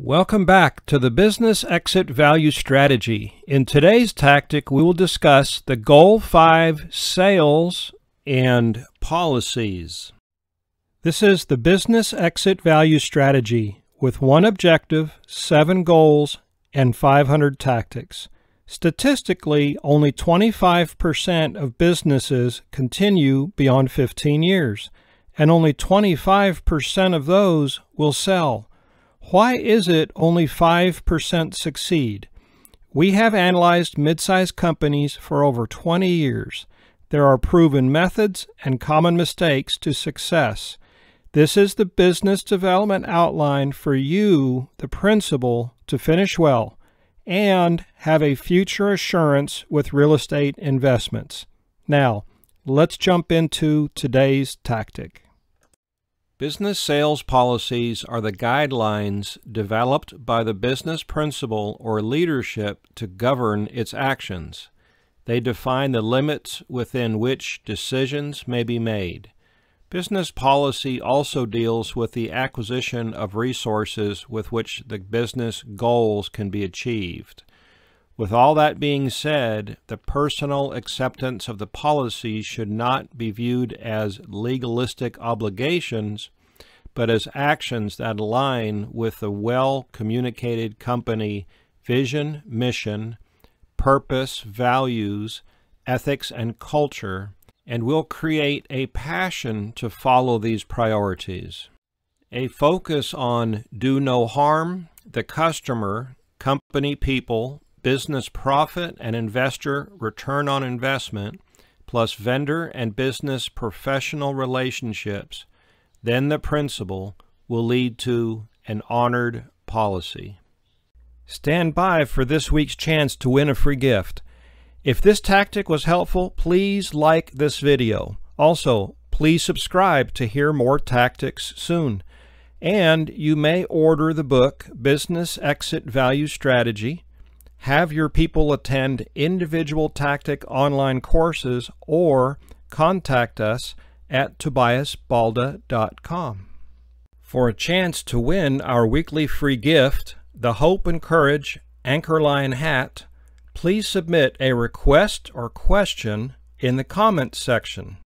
Welcome back to the Business Exit Value Strategy. In today's tactic, we will discuss the Goal 5 sales and policies. This is the Business Exit Value Strategy with one objective, seven goals, and 500 tactics. Statistically, only 25% of businesses continue beyond 15 years, and only 25% of those will sell. Why is it only 5% succeed? We have analyzed mid-sized companies for over 20 years. There are proven methods and common mistakes to success. This is the business development outline for you, the principal, to finish well and have a future assurance with real estate investments. Now, let's jump into today's tactic. Business sales policies are the guidelines developed by the business principal or leadership to govern its actions. They define the limits within which decisions may be made. Business policy also deals with the acquisition of resources with which the business goals can be achieved. With all that being said, the personal acceptance of the policy should not be viewed as legalistic obligations, but as actions that align with the well communicated company vision, mission, purpose, values, ethics, and culture, and will create a passion to follow these priorities. A focus on do no harm, the customer, company people, business profit and investor return on investment, plus vendor and business professional relationships then the principle will lead to an honored policy. Stand by for this week's chance to win a free gift. If this tactic was helpful, please like this video. Also, please subscribe to hear more tactics soon. And you may order the book, Business Exit Value Strategy, have your people attend individual tactic online courses, or contact us at tobiasbalda.com. For a chance to win our weekly free gift, the Hope and Courage Line Hat, please submit a request or question in the comments section.